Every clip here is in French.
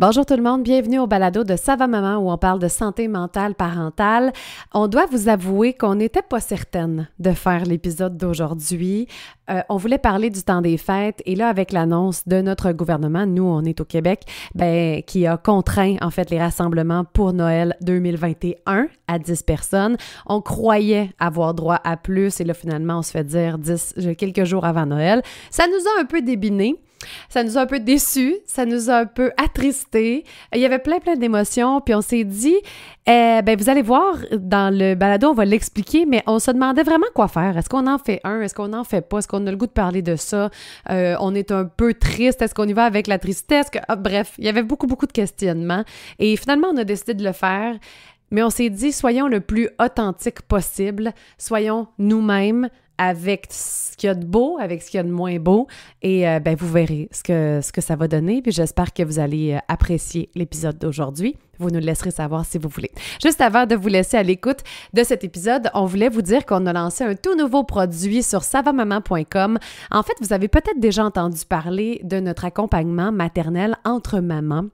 Bonjour tout le monde, bienvenue au balado de Sava maman où on parle de santé mentale parentale. On doit vous avouer qu'on n'était pas certaine de faire l'épisode d'aujourd'hui. Euh, on voulait parler du temps des fêtes et là avec l'annonce de notre gouvernement, nous on est au Québec, ben, qui a contraint en fait les rassemblements pour Noël 2021 à 10 personnes. On croyait avoir droit à plus et là finalement on se fait dire 10 euh, quelques jours avant Noël. Ça nous a un peu débiné. Ça nous a un peu déçus, ça nous a un peu attristés. Il y avait plein, plein d'émotions. Puis on s'est dit, eh, ben, vous allez voir, dans le balado, on va l'expliquer, mais on se demandait vraiment quoi faire. Est-ce qu'on en fait un? Est-ce qu'on en fait pas? Est-ce qu'on a le goût de parler de ça? Euh, on est un peu triste. Est-ce qu'on y va avec la tristesse? Ah, bref, il y avait beaucoup, beaucoup de questionnements. Et finalement, on a décidé de le faire. Mais on s'est dit, soyons le plus authentique possible, soyons nous-mêmes, avec ce qu'il y a de beau, avec ce qu'il y a de moins beau. Et euh, ben, vous verrez ce que, ce que ça va donner. Puis j'espère que vous allez euh, apprécier l'épisode d'aujourd'hui. Vous nous laisserez savoir si vous voulez. Juste avant de vous laisser à l'écoute de cet épisode, on voulait vous dire qu'on a lancé un tout nouveau produit sur savamaman.com. En fait, vous avez peut-être déjà entendu parler de notre accompagnement maternel entre mamans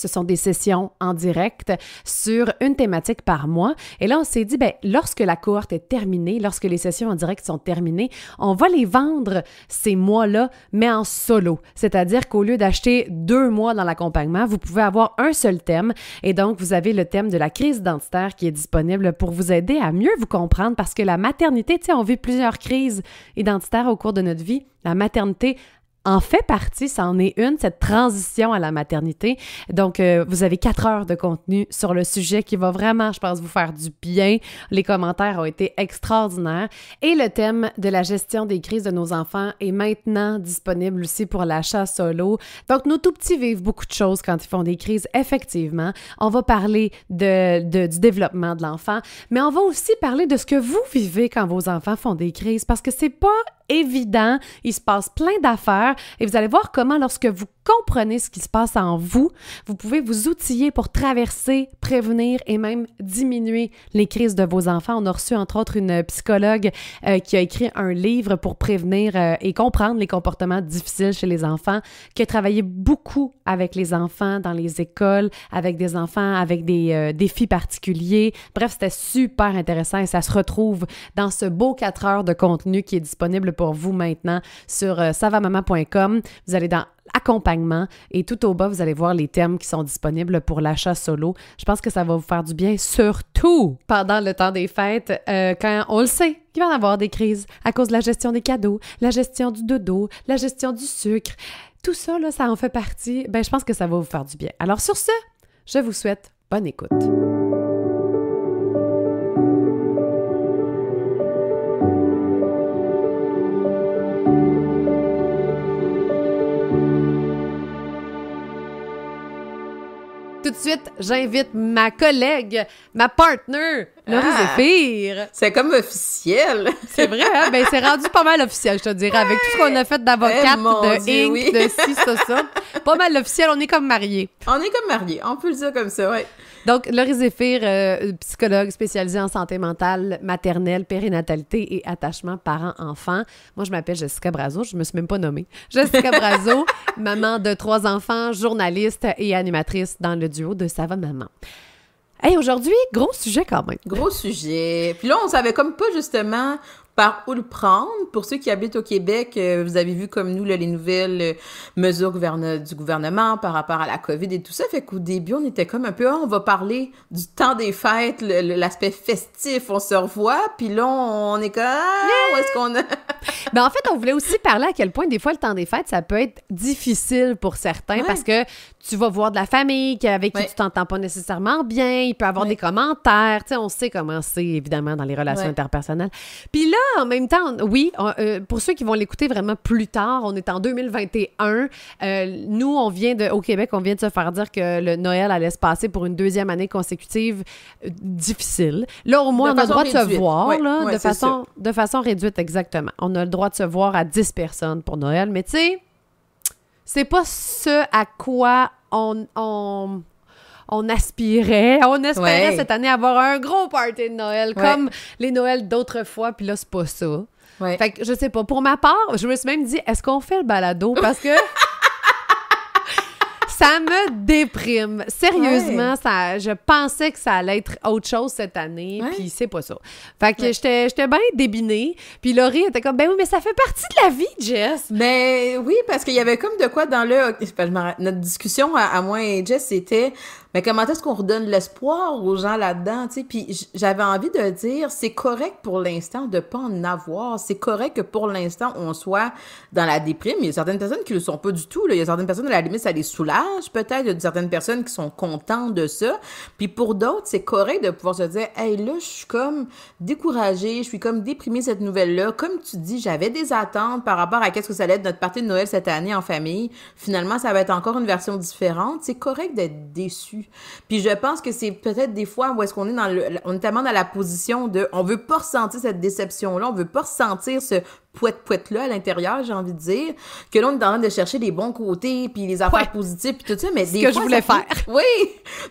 ce sont des sessions en direct sur une thématique par mois. Et là, on s'est dit, ben, lorsque la cohorte est terminée, lorsque les sessions en direct sont terminées, on va les vendre ces mois-là, mais en solo. C'est-à-dire qu'au lieu d'acheter deux mois dans l'accompagnement, vous pouvez avoir un seul thème. Et donc, vous avez le thème de la crise identitaire qui est disponible pour vous aider à mieux vous comprendre parce que la maternité, tu sais, on vit plusieurs crises identitaires au cours de notre vie. La maternité en fait partie, ça en est une, cette transition à la maternité. Donc, euh, vous avez quatre heures de contenu sur le sujet qui va vraiment, je pense, vous faire du bien. Les commentaires ont été extraordinaires. Et le thème de la gestion des crises de nos enfants est maintenant disponible aussi pour l'achat solo. Donc, nos tout petits vivent beaucoup de choses quand ils font des crises, effectivement. On va parler du développement de l'enfant, mais on va aussi parler de ce que vous vivez quand vos enfants font des crises parce que c'est pas évident, il se passe plein d'affaires et vous allez voir comment lorsque vous comprenez ce qui se passe en vous, vous pouvez vous outiller pour traverser, prévenir et même diminuer les crises de vos enfants. On a reçu entre autres une psychologue euh, qui a écrit un livre pour prévenir euh, et comprendre les comportements difficiles chez les enfants, qui a travaillé beaucoup avec les enfants dans les écoles, avec des enfants avec des euh, défis particuliers. Bref, c'était super intéressant et ça se retrouve dans ce beau 4 heures de contenu qui est disponible pour vous maintenant sur savamama.com. Vous allez dans accompagnement et tout au bas, vous allez voir les termes qui sont disponibles pour l'achat solo. Je pense que ça va vous faire du bien, surtout pendant le temps des fêtes, euh, quand on le sait qu'il va y avoir des crises à cause de la gestion des cadeaux, la gestion du dodo, la gestion du sucre. Tout ça, ça en fait partie. Ben, je pense que ça va vous faire du bien. Alors sur ce, je vous souhaite bonne écoute. tout de suite, j'invite ma collègue, ma partner, Laurie ah! C'est comme officiel. C'est vrai, hein? ben, c'est rendu pas mal officiel, je te dirais, avec tout ce qu'on a fait d'avocate, eh, de de ci, ça, ça. Pas mal officiel, on est comme mariés. On est comme mariés, on peut le dire comme ça, oui. Donc, Laurie Zéphir, euh, psychologue spécialisée en santé mentale, maternelle, périnatalité et attachement parents-enfants. Moi, je m'appelle Jessica Brazo. Je me suis même pas nommée. Jessica Brazo, maman de trois enfants, journaliste et animatrice dans le duo de Ça maman. Hey, aujourd'hui, gros sujet quand même. Gros sujet. Puis là, on savait comme pas justement, par où le prendre. Pour ceux qui habitent au Québec, euh, vous avez vu comme nous là, les nouvelles euh, mesures du gouvernement par rapport à la COVID et tout ça. Fait qu'au début, on était comme un peu, ah, on va parler du temps des fêtes, l'aspect festif, on se revoit. Puis là, on est comme, ah, où est-ce qu'on a... ben, en fait, on voulait aussi parler à quel point des fois, le temps des fêtes, ça peut être difficile pour certains parce que tu vas voir de la famille avec qui tu t'entends pas nécessairement bien. Il peut avoir des commentaires. Tu sais, on sait comment c'est, évidemment, dans les relations interpersonnelles. Puis là, en même temps, oui, euh, pour ceux qui vont l'écouter vraiment plus tard, on est en 2021. Euh, nous, on vient de, au Québec, on vient de se faire dire que le Noël allait se passer pour une deuxième année consécutive euh, difficile. Là, au moins, on a le droit de se voir, de, façon, de façon réduite, exactement. On a le droit de se voir à 10 personnes pour Noël, mais tu sais, c'est pas ce à quoi on on aspirait, on espérait cette année avoir un gros party de Noël, comme les Noëls d'autrefois, puis là, c'est pas ça. Fait que je sais pas. Pour ma part, je me suis même dit, est-ce qu'on fait le balado? Parce que. ça me déprime. Sérieusement, ça, je pensais que ça allait être autre chose cette année, puis c'est pas ça. Fait que j'étais, j'étais bien débinée. Puis Laurie était comme, ben oui, mais ça fait partie de la vie, Jess. Ben oui, parce qu'il y avait comme de quoi dans le. Notre discussion à, à moi et Jess, c'était mais comment est-ce qu'on redonne l'espoir aux gens là-dedans, tu sais? Puis j'avais envie de dire, c'est correct pour l'instant de pas en avoir. C'est correct que pour l'instant, on soit dans la déprime. Il y a certaines personnes qui le sont pas du tout, Il y a certaines personnes, à la limite, ça les soulage, peut-être. Il y a certaines personnes qui sont contentes de ça. Puis pour d'autres, c'est correct de pouvoir se dire, hey, là, je suis comme découragée, je suis comme déprimée cette nouvelle-là. Comme tu dis, j'avais des attentes par rapport à qu'est-ce que ça allait être notre partie de Noël cette année en famille. Finalement, ça va être encore une version différente. C'est correct d'être déçu puis je pense que c'est peut-être des fois où est-ce qu'on est dans le, on est tellement dans la position de, on veut pas ressentir cette déception-là, on veut pas ressentir ce pouet-pouet-là à l'intérieur, j'ai envie de dire, que l'on est en train de chercher des bons côtés, puis les affaires positives, puis tout ça, mais des que je voulais faire. Oui,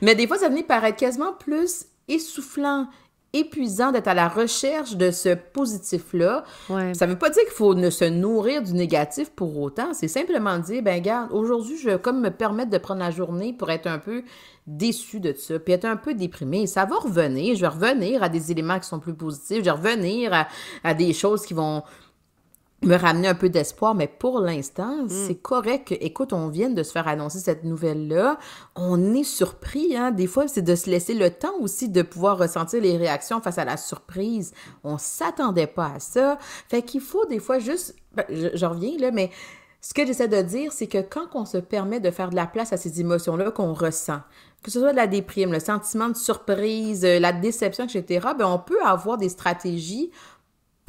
mais des fois, ça venait paraître quasiment plus essoufflant, épuisant d'être à la recherche de ce positif-là. Ça ne veut pas dire qu'il faut ne se nourrir du négatif pour autant. C'est simplement dire, ben regarde, aujourd'hui, je vais comme me permettre de prendre la journée pour être un peu déçu de ça, puis être un peu déprimé. Ça va revenir. Je vais revenir à des éléments qui sont plus positifs. Je vais revenir à des choses qui vont me ramener un peu d'espoir, mais pour l'instant, mm. c'est correct. Que, écoute, on vient de se faire annoncer cette nouvelle-là. On est surpris, hein. Des fois, c'est de se laisser le temps aussi de pouvoir ressentir les réactions face à la surprise. On s'attendait pas à ça. Fait qu'il faut des fois juste, ben, je, reviens là, mais ce que j'essaie de dire, c'est que quand on se permet de faire de la place à ces émotions-là qu'on ressent, que ce soit de la déprime, le sentiment de surprise, euh, la déception, etc., ben on peut avoir des stratégies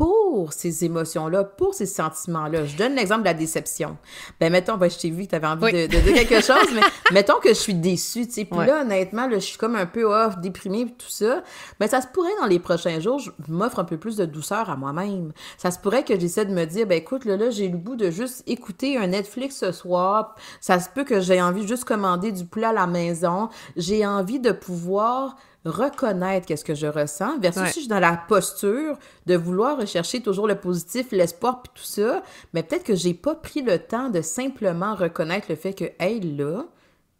pour ces émotions-là, pour ces sentiments-là. Je donne l'exemple de la déception. Ben, mettons, ben, je t'ai vu que tu avais envie de, dire quelque chose, mais mettons que je suis déçue, tu sais. Puis là, honnêtement, je suis comme un peu off, déprimée, tout ça. Mais ben, ça se pourrait, dans les prochains jours, je m'offre un peu plus de douceur à moi-même. Ça se pourrait que j'essaie de me dire, ben, écoute, là, là j'ai le goût de juste écouter un Netflix ce soir. Ça se peut que j'ai envie de juste commander du plat à la maison. J'ai envie de pouvoir reconnaître qu'est-ce que je ressens versus si je suis dans la posture de vouloir rechercher toujours le positif, l'espoir puis tout ça, mais peut-être que j'ai pas pris le temps de simplement reconnaître le fait que hey là,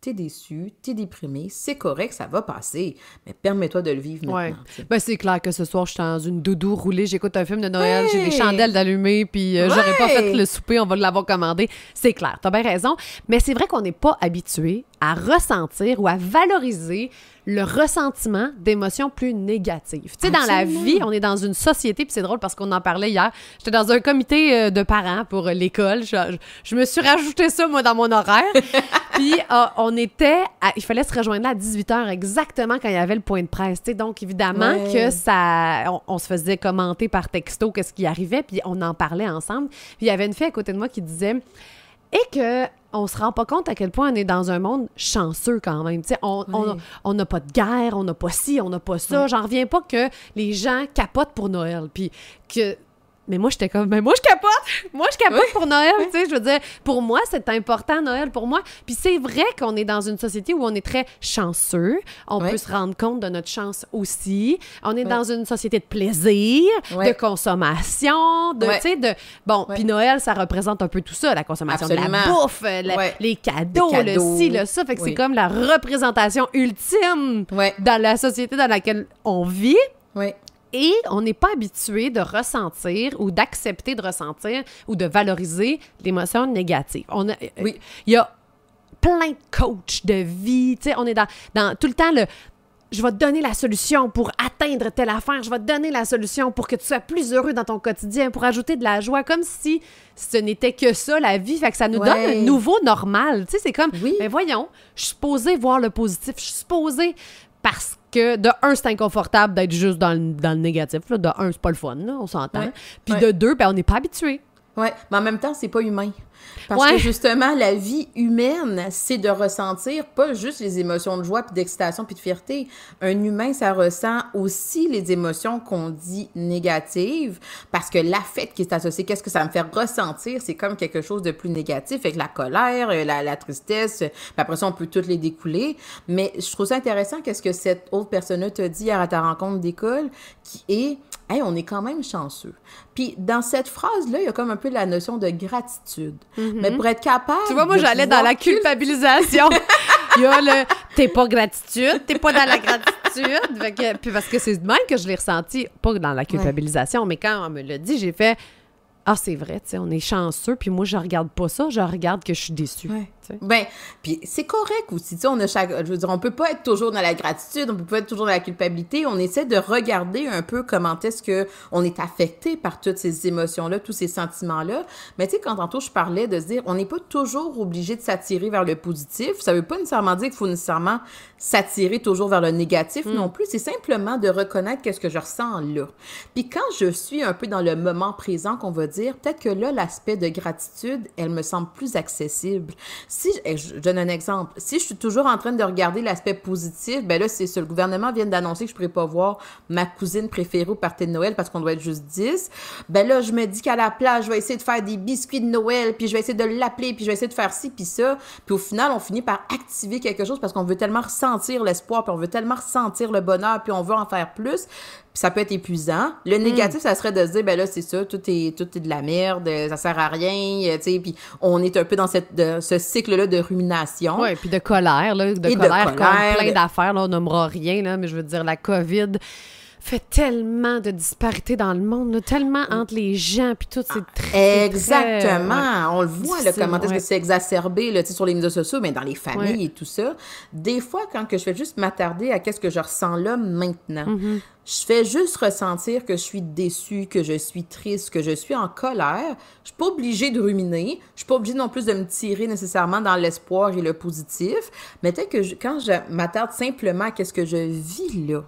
t'es déçu, t'es déprimé, c'est correct, ça va passer, mais permets-toi de le vivre maintenant. Ouais. Ben, c'est clair que ce soir, je suis dans une doudou roulée, j'écoute un film de Noël, j'ai des chandelles d'allumer, puis euh, j'aurais pas fait le souper, on va l'avoir commandé. C'est clair, t'as bien raison, mais c'est vrai qu'on n'est pas habitué à ressentir ou à valoriser le ressentiment d'émotions plus négatives. Tu sais, dans la vie, on est dans une société, puis c'est drôle parce qu'on en parlait hier. J'étais dans un comité euh, de parents pour euh, l'école. Je, me suis rajouté ça, moi, dans mon horaire. puis euh, on était, il fallait se rejoindre là à 18h exactement quand il y avait le point de presse. Tu sais, donc évidemment que ça, on, on, se faisait commenter par texto qu'est-ce qui arrivait, puis on en parlait ensemble. Puis il y avait une fille à côté de moi qui disait et que on se rend pas compte à quel point on est dans un monde chanceux quand même. on n'a pas de guerre, on n'a pas ci, on n'a pas ça. J'en reviens pas que les gens capotent pour Noël. Puis que mais moi, j'étais comme, mais moi, je capote! Moi, je capote pour Noël, tu sais. Je veux dire, pour moi, c'est important, Noël, pour moi. Puis c'est vrai qu'on est dans une société où on est très chanceux. On peut se rendre compte de notre chance aussi. On est dans une société de plaisir, de consommation, de, tu sais, de... Bon, puis Noël, ça représente un peu tout ça, la consommation de la bouffe, les, cadeaux, les, cadeaux, le ci, le ça. Fait que c'est comme la représentation ultime dans la société dans laquelle on vit. Oui. Et on n'est pas habitué de ressentir ou d'accepter de ressentir ou de valoriser l'émotion négative. On euh, oui. Il y a plein de coachs de vie. Tu sais, on est dans, dans tout le temps le je vais te donner la solution pour atteindre telle affaire, je vais te donner la solution pour que tu sois plus heureux dans ton quotidien, pour ajouter de la joie, comme si ce n'était que ça, la vie. Fait que ça nous donne un nouveau normal. Tu sais, c'est comme, oui. mais ben voyons, je suis supposée voir le positif, je suis supposée parce que de un, c'est inconfortable d'être juste dans le, négatif. De un, c'est pas le fun, on s'entend. Puis de deux, ben, on n'est pas habitué. Oui, mais en même temps, c'est pas humain. Parce que justement, la vie humaine, c'est de ressentir pas juste les émotions de joie, puis d'excitation, puis de fierté. Un humain, ça ressent aussi les émotions qu'on dit négatives, parce que la fête qui est associée, qu'est-ce que ça me fait ressentir? C'est comme quelque chose de plus négatif, avec la colère, euh, la, la tristesse, puis après ça, on peut toutes les découler. Mais je trouve ça intéressant qu'est-ce que cette autre personne te dit à ta rencontre d'école, qui est... on est quand même chanceux. Puis dans cette phrase-là, il y a comme un peu la notion de gratitude. Mm-hmm. Mais pour être capable. Tu vois, moi, j'allais dans la culpabilisation. Il y a le t'es pas gratitude, t'es pas dans la gratitude. parce que c'est de même que je l'ai ressenti, pas dans la culpabilisation, mais quand on me l'a dit, j'ai fait Ah, c'est vrai, tu sais, on est chanceux, puis moi, je regarde pas ça, je regarde que je suis déçue. Ben, puis c'est correct aussi. On a chaque, je veux dire, on peut pas être toujours dans la gratitude, on peut pas être toujours dans la culpabilité. On essaie de regarder un peu comment est-ce que on est affecté par toutes ces émotions-là, tous ces sentiments-là. Mais tu sais, quand tantôt je parlais de se dire, on n'est pas toujours obligé de s'attirer vers le positif. Ça veut pas nécessairement dire qu'il faut nécessairement s'attirer toujours vers le négatif mm. non plus. C'est simplement de reconnaître qu'est-ce que je ressens là. Puis quand je suis un peu dans le moment présent, qu'on va dire, peut-être que là, l'aspect de gratitude, elle me semble plus accessible. Si eh, je, donne un exemple, si je suis toujours en train de regarder l'aspect positif, ben là, c'est Le gouvernement vient d'annoncer que je pourrais pas voir ma cousine préférée au party de Noël parce qu'on doit être juste 10. Ben là, je me dis qu'à la place, je vais essayer de faire des biscuits de Noël, puis je vais essayer de l'appeler, puis je vais essayer de faire ci, puis ça. Puis au final, on finit par activer quelque chose parce qu'on veut tellement ressentir l'espoir, puis on veut tellement ressentir le bonheur, puis on veut en faire plus puis ça peut être épuisant. Le hmm. négatif, ça serait de se dire, ben là, c'est ça, tout est, tout est de la merde, euh, ça sert à rien, euh, tu sais, puis on est un peu dans cette, ce cycle-là de rumination. Oui, puis de colère, là, de, colère, de plein d'affaires, là, on nommera rien, là, mais je veux dire, la COVID, fait tellement de disparités dans le monde, tellement mm. entre les gens, puis tout, c'est très... Ah, exactement, on le voit, le comment est-ce que c'est exacerbé sur les médias sociaux, mais dans les familles et tout ça. Des fois, quand que je fais juste m'attarder à qu'est-ce que je ressens là maintenant, mm-hmm. je fais juste ressentir que je suis déçue, que je suis triste, que je suis en colère. Je suis pas obligée de ruminer, je suis pas obligée non plus de me tirer nécessairement dans l'espoir et le positif, mais peut que quand je m'attarde simplement à qu'est-ce que je vis là,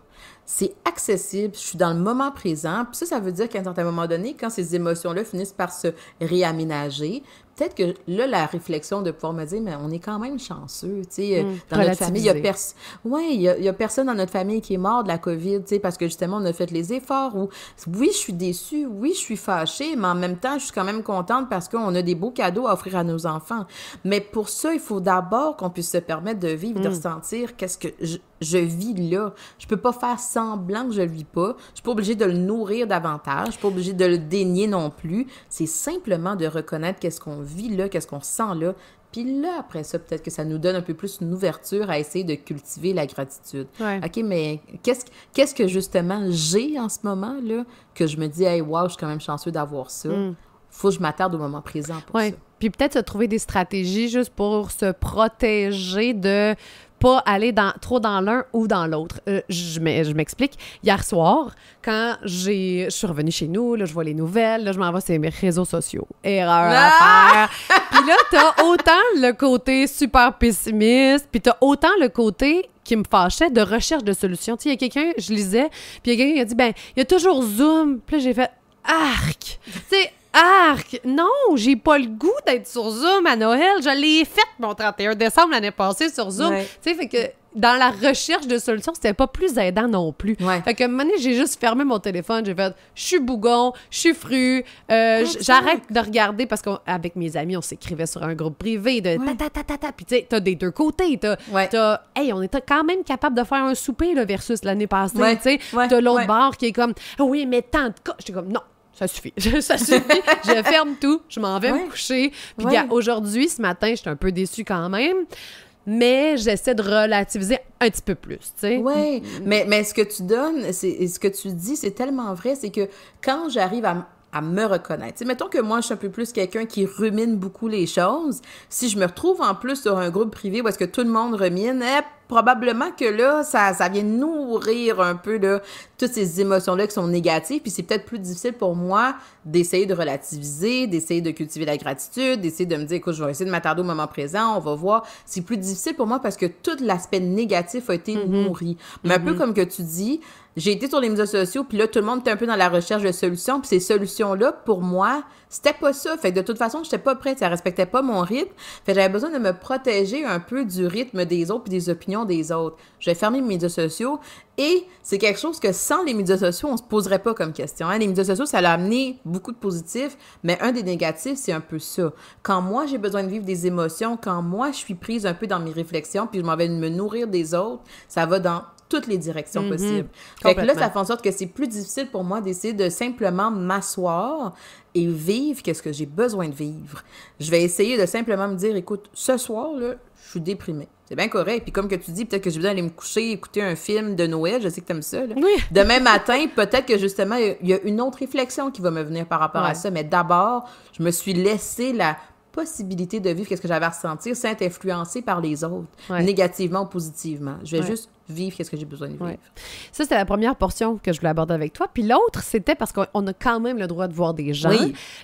c'est accessible, je suis dans le moment présent. ça, ça veut dire qu'à un certain moment donné, quand ces émotions-là finissent par se réaménager, peut-être que là, la réflexion de pouvoir me dire, mais on est quand même chanceux, tu sais, euh, hmm, dans notre famille, il y a personne... Ouais, il y a, personne dans notre famille qui est mort de la COVID, tu sais, parce que justement, on a fait les efforts ou, oui, je suis déçue, oui, je suis fâchée, mais en même temps, je suis quand même contente parce qu'on a des beaux cadeaux à offrir à nos enfants. Mais pour ça, il faut d'abord qu'on puisse se permettre de vivre, de hmm. ressentir qu'est-ce que je, vis là. Je peux pas faire semblant que je le vis pas. Je suis pas obligée de le nourrir davantage. Je suis pas obligée de le dénier non plus. C'est simplement de reconnaître qu'est-ce qu'on vit vit là, qu'est-ce qu'on sent là. Puis là, après ça, peut-être que ça nous donne un peu plus une ouverture à essayer de cultiver la gratitude. OK, mais qu'est-ce, qu'est-ce que justement j'ai en ce moment là que je me dis, hey, wow, je suis quand même chanceux d'avoir ça. il mm. Faut que je m'attarde au moment présent pour Puis peut-être se trouver des stratégies juste pour se protéger de pas aller dans, trop dans l'un ou dans l'autre. Euh, je m'explique. Hier soir, quand je suis revenue chez nous, là, je vois les nouvelles, là, je m'en vais sur mes réseaux sociaux. Erreur à ah! faire. Puis là, t'as autant le côté super pessimiste, puis t'as autant le côté qui me fâchait de recherche de solutions. Tu sais, il y a quelqu'un, je lisais, puis il y a quelqu'un qui a dit, ben, il y a toujours Zoom. Puis là, j'ai fait, arc! Tu Arc! Non, j'ai pas le goût d'être sur Zoom à Noël. Je l'ai fait mon 31 décembre l'année passée sur Zoom. Tu sais, fait que dans la recherche de solutions, c'était pas plus aidant non plus. Fait que un j'ai juste fermé mon téléphone, j'ai fait je suis bougon, je suis fru, euh, ah, j'arrête de regarder parce qu'avec mes amis, on s'écrivait sur un groupe privé de ta ta ta ta puis tu sais, t'as des deux côtés, t'as hey, on était quand même capable de faire un souper là, versus l'année passée, tu t'as l'autre bar qui est comme oui, mais tant de cas, j'étais comme non, ça suffit, ça suffit, je ferme tout, je m'en vais me coucher. Puis a aujourd'hui, ce matin, j'étais un peu déçue quand même, mais j'essaie de relativiser un petit peu plus, tu sais. Oui, mais, mais ce que tu donnes, c'est ce que tu dis, c'est tellement vrai, c'est que quand j'arrive à à me reconnaître. mettons que moi, je suis un peu plus quelqu'un qui rumine beaucoup les choses. Si je me retrouve en plus sur un groupe privé où est-ce que tout le monde rumine, eh, probablement que là, ça, ça vient nourrir un peu là, toutes ces émotions-là qui sont négatives. Puis c'est peut-être plus difficile pour moi d'essayer de relativiser, d'essayer de cultiver la gratitude, d'essayer de me dire, écoute, je vais essayer de m'attarder au moment présent, on va voir. C'est plus difficile pour moi parce que tout l'aspect négatif a été mm-hmm. nourri. Mais un peu mm-hmm. comme que tu dis, j'ai été sur les médias sociaux, puis là, tout le monde était un peu dans la recherche de solutions, puis ces solutions-là, pour moi, c'était pas ça. Fait que de toute façon, j'étais pas prête, ça respectait pas mon rythme. Fait j'avais besoin de me protéger un peu du rythme des autres puis des opinions des autres. J'ai fermé mes médias sociaux et c'est quelque chose que sans les médias sociaux, on se poserait pas comme question. Hein. Les médias sociaux, ça l'a amené beaucoup de positifs, mais un des négatifs, c'est un peu ça. Quand moi, j'ai besoin de vivre des émotions, quand moi, je suis prise un peu dans mes réflexions, puis je m'en vais me nourrir des autres, ça va dans toutes les directions mm-hmm. possibles. Fait que là, ça fait en sorte que c'est plus difficile pour moi d'essayer de simplement m'asseoir et vivre qu'est-ce que j'ai besoin de vivre. Je vais essayer de simplement me dire, écoute, ce soir, là, je suis déprimée. C'est bien correct. Puis comme que tu dis, peut-être que j'ai besoin d'aller me coucher, écouter un film de Noël, je sais que t'aimes ça. Demain matin, peut-être que justement, il y a une autre réflexion qui va me venir par rapport à ça. Mais d'abord, je me suis laissé la possibilité de vivre qu'est-ce que j'avais à ressentir sans être par les autres, négativement ou positivement. Je vais juste vivre qu'est-ce que j'ai besoin de vivre. Ça, c'était la première portion que je voulais aborder avec toi. Puis l'autre, c'était parce qu'on a quand même le droit de voir des gens.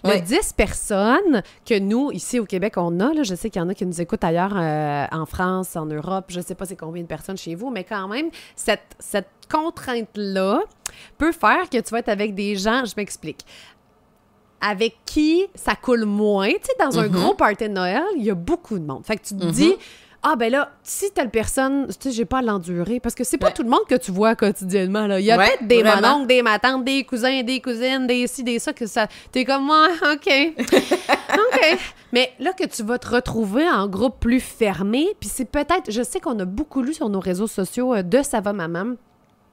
Les 10 personnes que nous, ici au Québec, on a. je sais qu'il y en a qui nous écoutent ailleurs euh, en France, en Europe. Je ne sais pas c'est combien de personnes chez vous, mais quand même, cette, cette contrainte-là peut faire que tu vas être avec des gens, je m'explique avec qui ça coule moins. Tu sais, dans un mhm. gros party de Noël, il y a beaucoup de monde. Fait que tu te mhm. dis, ah ben là, si telle personne, tu sais, j'ai pas à l'endurer. Parce que c'est pas tout le monde que tu vois quotidiennement. Là. Il y a peut-être des mononcles, des matantes, des cousins, des cousines, des ci, des ça, que ça. T'es comme moi, OK. OK. Mais là que tu vas te retrouver en groupe plus fermé, puis c'est peut-être, je sais qu'on a beaucoup lu sur nos réseaux sociaux euh, de Ça va maman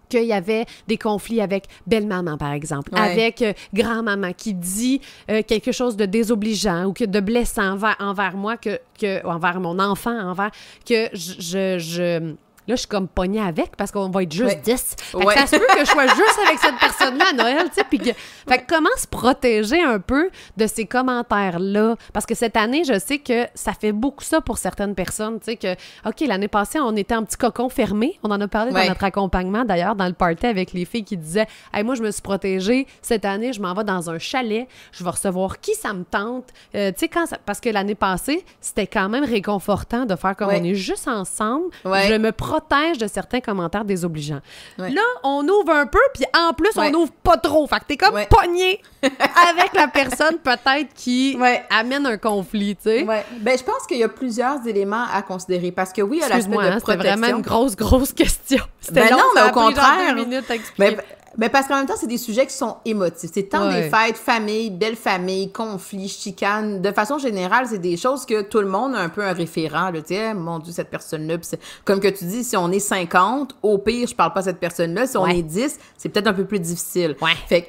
qu'il y avait des conflits avec belle-maman, par exemple, avec euh, grand-maman qui dit euh, quelque chose de désobligeant ou que de blessant envers, envers moi, que, envers mon enfant, envers que je, je Là, je suis comme pognée avec parce qu'on va être juste 10. ça se peut que je sois juste avec cette personne-là Noël, tu sais. Puis Fait comment se protéger un peu de ces commentaires-là? Parce que cette année, je sais que ça fait beaucoup ça pour certaines personnes, tu sais, que, OK, l'année passée, on était en petit cocon fermé. On en a parlé dans notre accompagnement, d'ailleurs, dans le party avec les filles qui disaient, hey, moi, je me suis protégée. Cette année, je m'en vais dans un chalet. Je vais recevoir qui ça me tente. Euh, tu sais, quand parce que l'année passée, c'était quand même réconfortant de faire comme on est juste ensemble. Je me protège protège de certains commentaires désobligeants. Là, on ouvre un peu, puis en plus, on ouvre pas trop. Fait que t'es comme pogné avec la personne peut-être qui amène un conflit, tu sais. Ben, je pense qu'il y a plusieurs éléments à considérer parce que oui, à y a de hein, vraiment une grosse, grosse question. C'était ben non, mais au contraire. Minutes à ben, expliquer. Mais ben, parce qu'en même temps, c'est des sujets qui sont émotifs. C'est tant des fêtes, famille, belle famille, conflits, chicanes. De façon générale, c'est des choses que tout le monde a un peu un référent. Là, tu sais, hein, mon Dieu, cette personne-là. Comme que tu dis, si on est 50, au pire, je parle pas à cette personne-là. Si on est 10, c'est peut-être un peu plus difficile. Ouais. Fait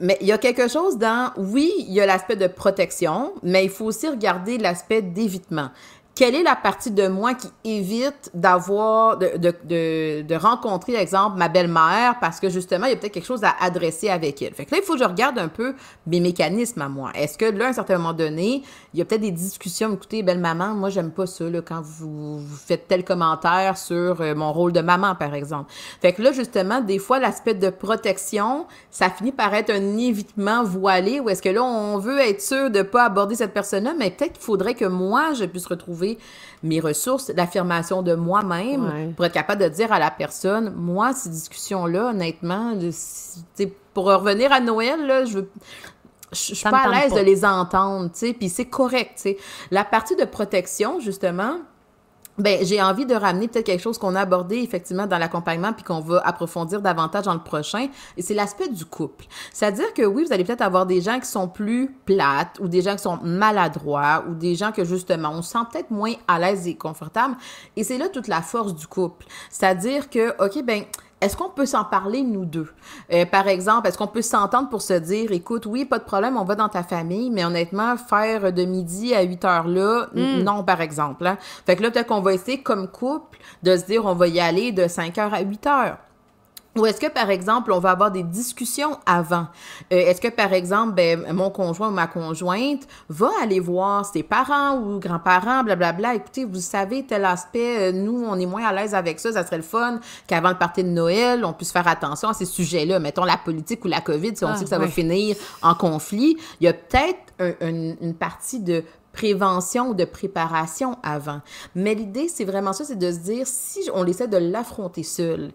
mais il y a quelque chose dans, oui, il y a l'aspect de protection, mais il faut aussi regarder l'aspect d'évitement quelle est la partie de moi qui évite d'avoir, de, de, de, de, rencontrer, exemple, ma belle-mère parce que justement, il y a peut-être quelque chose à adresser avec elle. Fait que là, il faut que je regarde un peu mes mécanismes à moi. Est-ce que là, à un certain moment donné, il y a peut-être des discussions. Écoutez, belle maman, moi, j'aime pas ça, là, quand vous, faites tel commentaire sur euh, mon rôle de maman, par exemple. Fait que là, justement, des fois, l'aspect de protection, ça finit par être un évitement voilé où est-ce que là, on veut être sûr de pas aborder cette personne-là, mais peut-être qu'il faudrait que moi, je puisse retrouver mes ressources, l'affirmation de moi-même pour être capable de dire à la personne, moi, ces discussions-là, honnêtement, pour revenir à Noël, là, je veux je suis pas à l'aise de les entendre, tu sais, puis c'est correct, tu sais. La partie de protection, justement, ben j'ai envie de ramener peut-être quelque chose qu'on a abordé effectivement dans l'accompagnement puis qu'on va approfondir davantage dans le prochain et c'est l'aspect du couple. C'est-à-dire que oui, vous allez peut-être avoir des gens qui sont plus plates ou des gens qui sont maladroits ou des gens que justement on sent peut-être moins à l'aise et confortable et c'est là toute la force du couple. C'est-à-dire que OK ben est-ce qu'on peut s'en parler, nous deux? Euh, par exemple, est-ce qu'on peut s'entendre pour se dire, écoute, oui, pas de problème, on va dans ta famille, mais honnêtement, faire de midi à 8 heures là, hmm. non, par exemple. Hein. Fait que là, peut-être qu'on va essayer comme couple de se dire, on va y aller de 5 heures à 8 heures. Ou est-ce que, par exemple, on va avoir des discussions avant? Euh, est-ce que, par exemple, ben, mon conjoint ou ma conjointe va aller voir ses parents ou grands-parents, blablabla, écoutez, vous savez, tel aspect, euh, nous, on est moins à l'aise avec ça, ça serait le fun qu'avant le parti de Noël, on puisse faire attention à ces sujets-là. Mettons la politique ou la COVID, si on ah, sait que ça va finir en conflit, il y a peut-être une partie de prévention ou de préparation avant. Mais l'idée, c'est vraiment ça, c'est de se dire, si on essaie de l'affronter seul,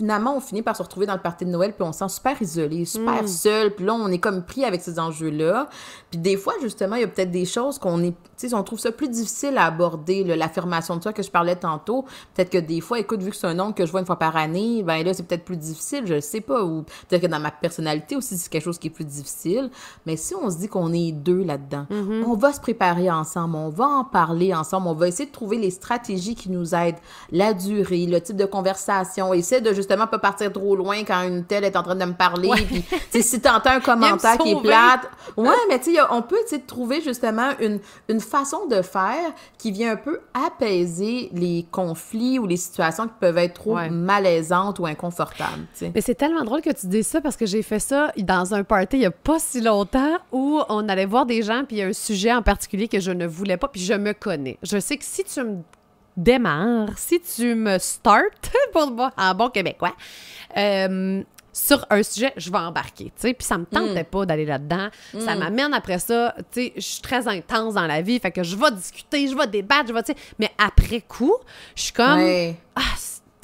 finalement, on finit par se retrouver dans le party de Noël, puis on se sent super isolé, super hmm. seul, puis là, on est comme pris avec ces enjeux-là. Puis des fois, justement, il y a peut-être des choses qu'on est, tu sais, on trouve ça plus difficile à aborder, l'affirmation de toi que je parlais tantôt. Peut-être que des fois, écoute, vu que c'est un nombre que je vois une fois par année, ben là, c'est peut-être plus difficile, je sais pas, ou peut-être que dans ma personnalité aussi, c'est quelque chose qui est plus difficile. Mais si on se dit qu'on est deux là-dedans, mm-hmm. on va se préparer ensemble, on va en parler ensemble, on va essayer de trouver les stratégies qui nous aident, la durée, le type de conversation, essayer de pas partir trop loin quand une telle est en train de me parler. Ouais. Puis, si t'entends un commentaire qui est plate, ouais, mais tu sais, on peut trouver justement une, une façon de faire qui vient un peu apaiser les conflits ou les situations qui peuvent être trop malaisantes ou inconfortables. Mais c'est tellement drôle que tu dis ça parce que j'ai fait ça dans un party il n'y a pas si longtemps où on allait voir des gens puis il y a un sujet en particulier que je ne voulais pas puis je me connais. Je sais que si tu me démarre, si tu me startes pour en bon québécois, euh, sur un sujet, je vais embarquer, tu sais. Puis ça me hmm. tentait pas d'aller là-dedans. Ça hmm. m'amène après ça, tu sais, je suis très intense dans la vie, fait que je vais discuter, je vais débattre, je vais, tu sais. Mais après coup, je suis comme, ah,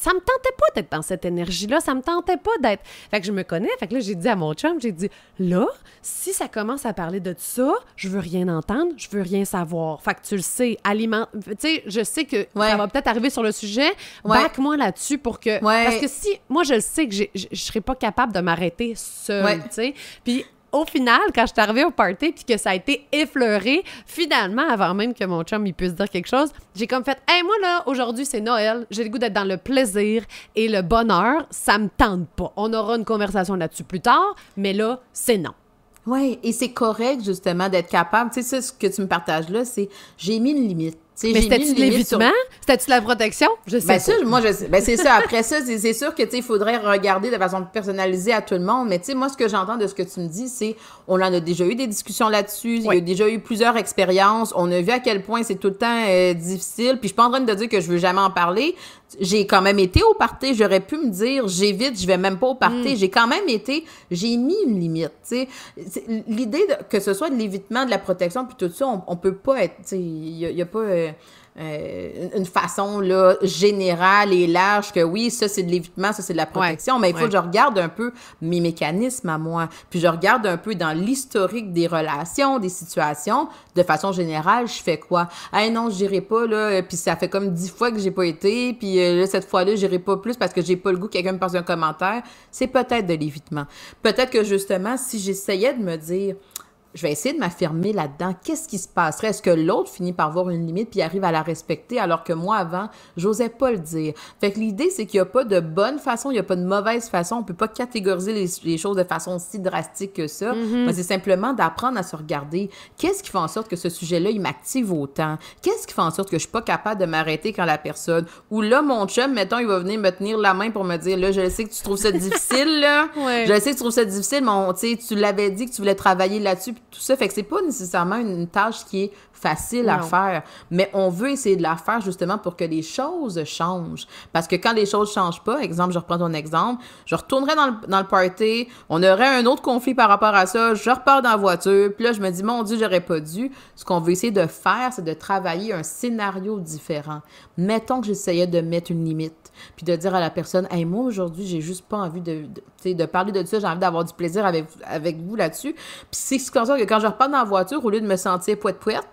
ça me tentait pas d'être dans cette énergie-là, ça me tentait pas d'être. Fait que je me connais, fait que là, j'ai dit à mon chum, j'ai dit, là, si ça commence à parler de ça, je veux rien entendre, je veux rien savoir. Fait que tu le sais, alimente. Tu sais, je sais que ça va peut-être arriver sur le sujet, ouais. back-moi là-dessus pour que. Parce que si, moi, je le sais que je serais pas capable de m'arrêter seule, tu sais. Puis au final, quand je suis arrivée au party puis que ça a été effleuré, finalement, avant même que mon chum il puisse dire quelque chose, j'ai comme fait Hey, moi là, aujourd'hui c'est Noël, j'ai le goût d'être dans le plaisir et le bonheur, ça me tente pas. On aura une conversation là-dessus plus tard, mais là, c'est non. Oui, et c'est correct justement d'être capable. Tu sais, ce que tu me partages là, c'est j'ai mis une limite mais c'était-tu de l'évitement? tu de la protection? Je sais ben, moi, je... Ben, c'est ça. Après ça, c'est sûr que, il faudrait regarder de façon personnalisée à tout le monde. Mais, tu sais, moi, ce que j'entends de ce que tu me dis, c'est, on en a déjà eu des discussions là-dessus. Il y a déjà eu plusieurs expériences. On a vu à quel point c'est tout le temps euh, difficile. Puis, je suis pas en train de dire que je veux jamais en parler. J'ai quand même été au party. J'aurais pu me dire, j'évite, je vais même pas au party. Hmm. J'ai quand même été, j'ai mis une limite, tu L'idée que ce soit de l'évitement, de la protection, puis tout ça, on, peut pas être, il y, a pas, euh, euh, une façon là, générale et large que oui, ça c'est de l'évitement, ça c'est de la protection, mais il faut que je regarde un peu mes mécanismes à moi, puis je regarde un peu dans l'historique des relations, des situations, de façon générale, je fais quoi? Ah non, non, j'irai pas là, puis ça fait comme dix fois que j'ai pas été, puis euh, cette fois-là, j'irai pas plus parce que j'ai pas le goût que quelqu'un me passe un commentaire. C'est peut-être de l'évitement. Peut-être que justement, si j'essayais de me dire je vais essayer de m'affirmer là-dedans. Qu'est-ce qui se passerait? Est-ce que l'autre finit par voir une limite puis arrive à la respecter alors que moi, avant, j'osais pas le dire? Fait que l'idée, c'est qu'il n'y a pas de bonne façon, il n'y a pas de mauvaise façon. On peut pas catégoriser les, choses de façon si drastique que ça. Mhm. c'est simplement d'apprendre à se regarder. Qu'est-ce qui fait en sorte que ce sujet-là, il m'active autant? Qu'est-ce qui fait en sorte que je suis pas capable de m'arrêter quand la personne, ou là, mon chum, mettons, il va venir me tenir la main pour me dire, là, je sais que tu trouves ça difficile, là. ouais. Je sais que tu trouves ça difficile, mais tu l'avais dit que tu voulais travailler là-dessus, tout ça. Fait que c'est pas nécessairement une tâche qui est facile à faire, mais on veut essayer de la faire justement pour que les choses changent. Parce que quand les choses changent pas, exemple, je reprends ton exemple, je retournerai dans le, dans le party, on aurait un autre conflit par rapport à ça, je repars dans la voiture, puis là, je me dis, mon Dieu, j'aurais pas dû. Ce qu'on veut essayer de faire, c'est de travailler un scénario différent. Mettons que j'essayais de mettre une limite puis de dire à la personne, hey, moi aujourd'hui, j'ai juste pas envie de, de parler de ça, j'ai envie d'avoir du plaisir avec, avec vous là-dessus. Puis c'est comme ça que quand je repars dans la voiture, au lieu de me sentir poète-poète,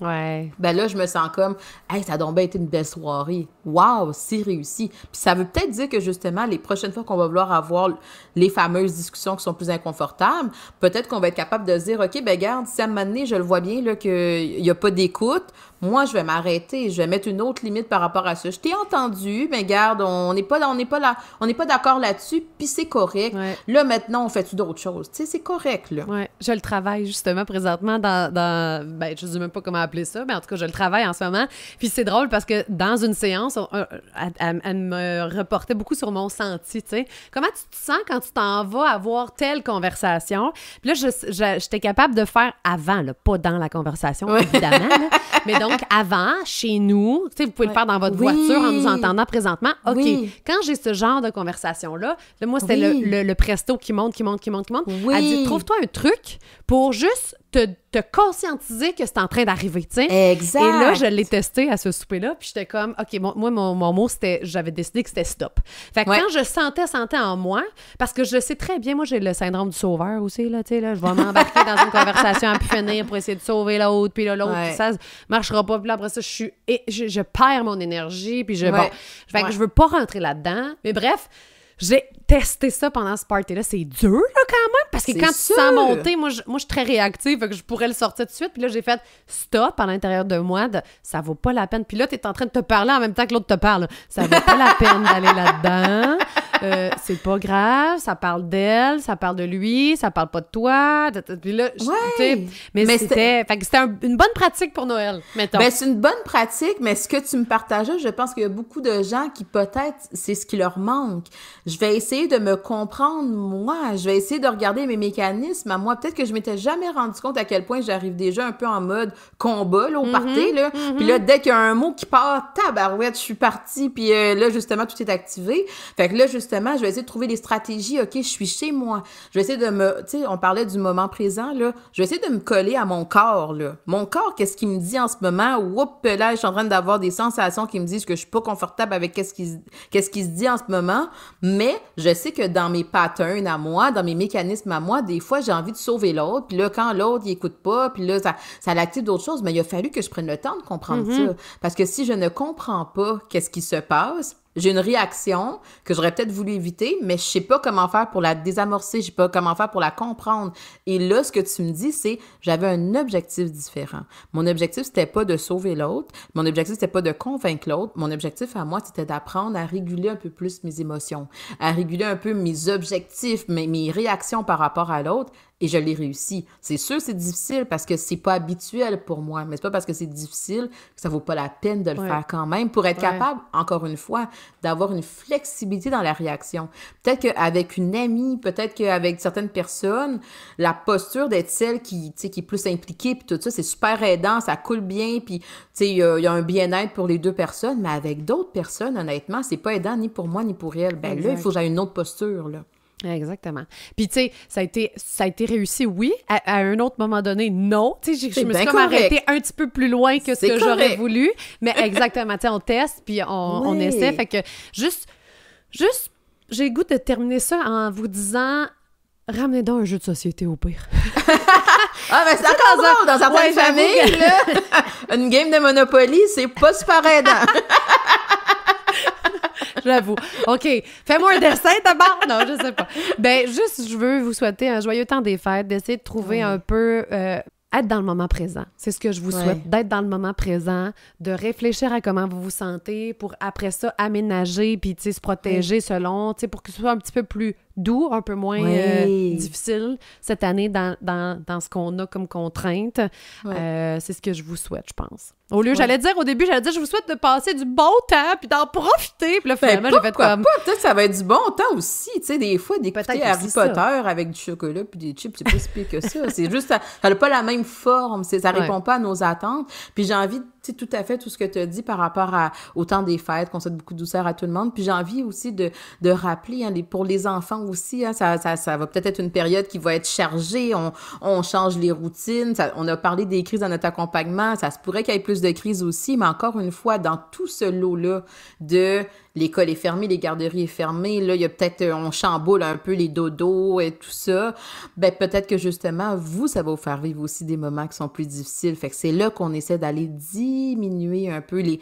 Ouais. Ben là, je me sens comme, hey, ça a donc bien été une belle soirée. Waouh, c'est réussi. Puis ça veut peut-être dire que justement, les prochaines fois qu'on va vouloir avoir les fameuses discussions qui sont plus inconfortables, peut-être qu'on va être capable de dire, OK, ben garde, si à un donné, je le vois bien, là, qu'il n'y a pas d'écoute, moi, je vais m'arrêter. Je vais mettre une autre limite par rapport à ça. Je t'ai entendu, mais ben garde, on n'est pas, on n'est pas là, on n'est pas d'accord là-dessus, puis c'est correct. Là, maintenant, on fait-tu d'autres choses? Tu sais, c'est correct, là. Je le travaille, justement, présentement, dans, dans ben, je sais même pas comment appeler ça, mais en tout cas, je le travaille en ce moment. Puis c'est drôle parce que dans une séance, euh, elle, me reportait beaucoup sur mon senti, tu sais. Comment tu te sens quand tu t'en vas avoir telle conversation? Puis là, j'étais capable de faire avant, là, pas dans la conversation, évidemment, mais donc avant, chez nous, tu sais, vous pouvez le faire dans votre voiture en nous entendant présentement. OK, quand j'ai ce genre de conversation-là, moi, c'était le, le, presto qui monte, qui monte, qui monte, qui monte. Elle dit, trouve-toi un truc pour juste te, conscientiser que c'est en train d'arriver, Et là, je l'ai testé à ce souper-là, puis j'étais comme, OK, moi, mon, mot, c'était, j'avais décidé que c'était stop. Fait que quand je sentais, sentais en moi, parce que je sais très bien, moi, j'ai le syndrome du sauveur aussi, là, tu sais, là, je vais m'embarquer dans une conversation à finir pour essayer de sauver l'autre, puis là, l'autre, ça marchera pas, puis là, après ça, je suis, je, perds mon énergie, puis je, bon, je veux pas rentrer là-dedans. Mais bref, j'ai tester ça pendant ce party-là, c'est dur, quand même, parce que quand tu sens monter, moi je, moi, je suis très réactive, que je pourrais le sortir tout de suite, puis là, j'ai fait stop à l'intérieur de moi, de, ça vaut pas la peine. Puis là, es en train de te parler en même temps que l'autre te parle. Ça vaut pas la peine d'aller là-dedans. Euh, c'est pas grave, ça parle d'elle, ça parle de lui, ça parle pas de toi. Puis là, mais, c'était, c'était une bonne pratique pour Noël, mettons. Ben, c'est une bonne pratique, mais ce que tu me partages je pense qu'il y a beaucoup de gens qui peut-être c'est ce qui leur manque. Je vais essayer de me comprendre moi. Je vais essayer de regarder mes mécanismes à moi. Peut-être que je m'étais jamais rendu compte à quel point j'arrive déjà un peu en mode combat, là, au mhm, parti là. Mhm. Puis là, dès qu'il y a un mot qui part, tabarouette, je suis partie. Puis euh, là, justement, tout est activé. Fait que là, justement, je vais essayer de trouver des stratégies. OK, je suis chez moi. Je vais essayer de me... Tu sais, on parlait du moment présent, là. Je vais essayer de me coller à mon corps, là. Mon corps, qu'est-ce qu'il me dit en ce moment? Oups, là, je suis en train d'avoir des sensations qui me disent que je suis pas confortable avec qu'est-ce qui, qu'est-ce qui se dit en ce moment. Mais je sais que dans mes patterns à moi, dans mes mécanismes à moi, des fois, j'ai envie de sauver l'autre. Puis là, quand l'autre, n'écoute écoute pas, puis là, ça, ça l'active d'autres choses. Mais il a fallu que je prenne le temps de comprendre mhm. ça. Parce que si je ne comprends pas qu'est-ce qui se passe, j'ai une réaction que j'aurais peut-être voulu éviter, mais je sais pas comment faire pour la désamorcer, je sais pas comment faire pour la comprendre. Et là, ce que tu me dis, c'est j'avais un objectif différent. Mon objectif, c'était pas de sauver l'autre. Mon objectif, c'était pas de convaincre l'autre. Mon objectif à moi, c'était d'apprendre à réguler un peu plus mes émotions, à réguler un peu mes objectifs, mes, mes réactions par rapport à l'autre et je l'ai réussi. C'est sûr, c'est difficile parce que c'est pas habituel pour moi, mais c'est pas parce que c'est difficile que ça vaut pas la peine de le faire quand même pour être capable, encore une fois, d'avoir une flexibilité dans la réaction. Peut-être qu'avec une amie, peut-être qu'avec certaines personnes, la posture d'être celle qui, qui est plus impliquée, puis tout ça, c'est super aidant, ça coule bien, puis il y, a un bien-être pour les deux personnes, mais avec d'autres personnes, honnêtement, c'est pas aidant ni pour moi ni pour elle. Ben là, il faut que j'aie une autre posture, là. Exactement. Puis tu sais, ça a été ça a été réussi oui, à, un autre moment donné non, tu sais je me suis comme arrêtée un petit peu plus loin que ce que j'aurais voulu, mais exactement, tu sais on teste puis on, essaie fait que juste juste j'ai goût de terminer ça en vous disant ramenez donc un jeu de société au pire. ah, mais c'est encore drôle dans certaines familles, là. Une game de Monopoly, c'est pas super aidant. l'avoue. OK. Fais-moi un dessin d'abord. Non, je sais pas. Ben, juste, je veux vous souhaiter un joyeux temps des fêtes, d'essayer de trouver un peu. Euh, être dans le moment présent. C'est ce que je vous souhaite, d'être dans le moment présent, de réfléchir à comment vous vous sentez pour après ça aménager puis se protéger Tu selon, pour que ce soit un petit peu plus doux, un peu moins euh, difficile cette année dans, dans, dans ce qu'on a comme contrainte. Euh, c'est ce que je vous souhaite, je pense. Au lieu, j'allais dire au début, j'allais dire, je vous souhaite de passer du bon temps puis d'en profiter. Puis là, ben, finalement, j'ai fait comme. Peut-être que ça va être du bon temps aussi. Tu sais, des fois, d'écouter Harry Potter avec du chocolat puis des chips, c'est pas que ça. C'est juste, ça n'a pas la même forme. Ça ne répond pas à nos attentes. Puis j'ai envie tu sais, tout à fait tout ce que tu as dit par rapport au temps des fêtes, qu'on souhaite beaucoup de douceur à tout le monde. Puis j'ai envie aussi de, rappeler, hein, pour les enfants aussi, hein, ça, va peut-être être une période qui va être chargée, on, change les routines, on a parlé des crises dans notre accompagnement, ça se pourrait qu'il y ait plus de crise aussi, mais encore une fois, dans tout ce lot-là de l'école est fermée, les garderies est fermée, là, il y a peut-être, euh, on chamboule un peu les dodos et tout ça, ben peut-être que justement, vous, ça va vous faire vivre aussi des moments qui sont plus difficiles. Fait que c'est là qu'on essaie d'aller diminuer un peu les,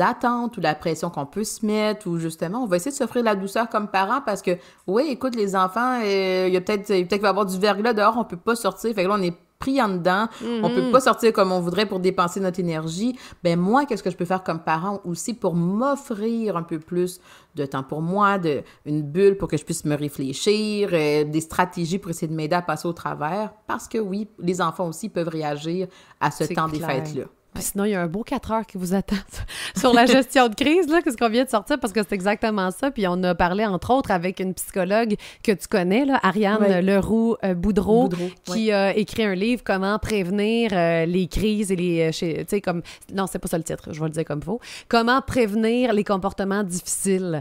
attentes ou la pression qu'on peut se mettre, ou justement, on va essayer de s'offrir de la douceur comme parents parce que, oui, écoute, les enfants, euh, il y a peut-être, peut-être qu'il va y avoir du verglas dehors, on peut pas sortir. Fait que là, on est pris en dedans, on ne on peut mhm. pas sortir comme on voudrait pour dépenser notre énergie, ben moi, qu'est-ce que je peux faire comme parent aussi pour m'offrir un peu plus de temps pour moi, de, une bulle pour que je puisse me réfléchir, euh, des stratégies pour essayer de m'aider à passer au travers, parce que oui, les enfants aussi peuvent réagir à ce temps des fêtes-là. Ben, sinon, il y a un beau 4 heures qui vous attend sur la gestion de crise, là, ce qu'on vient de sortir, parce que c'est exactement ça. Puis on a parlé, entre autres, avec une psychologue que tu connais, là, Ariane Leroux-Boudreau, euh, qui a écrit un livre, Comment prévenir euh, les crises et les. Euh, tu sais, comme. Non, c'est pas ça le titre, je vais le dire comme faut. Comment prévenir les comportements difficiles.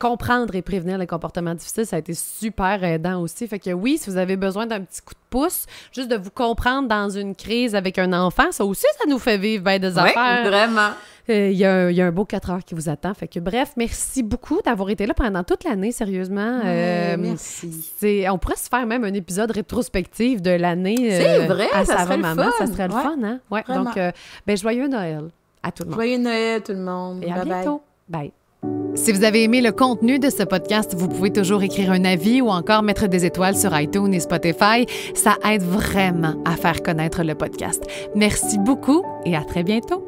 comprendre et prévenir les comportements difficiles, ça a été super aidant aussi. Fait que oui, si vous avez besoin d'un petit coup de pousse, juste de vous comprendre dans une crise avec un enfant, ça aussi, ça nous fait vivre bien des oui, affaires. vraiment. Euh, il y, a un beau 4 heures qui vous attend. bref, merci beaucoup d'avoir été là pendant toute l'année, sérieusement. Euh, merci. On pourrait se faire même un épisode rétrospectif de l'année. C'est euh, vrai, ça, serait Le fun. ça serait le fun. Hein? Ouais, donc, ben, joyeux Noël à tout le monde. Joyeux Noël tout le monde. Et à bientôt. bye. Si vous avez aimé le contenu de ce podcast, vous pouvez toujours écrire un avis ou encore mettre des étoiles sur iTunes et Spotify. Ça aide vraiment à faire connaître le podcast. Merci beaucoup et à très bientôt.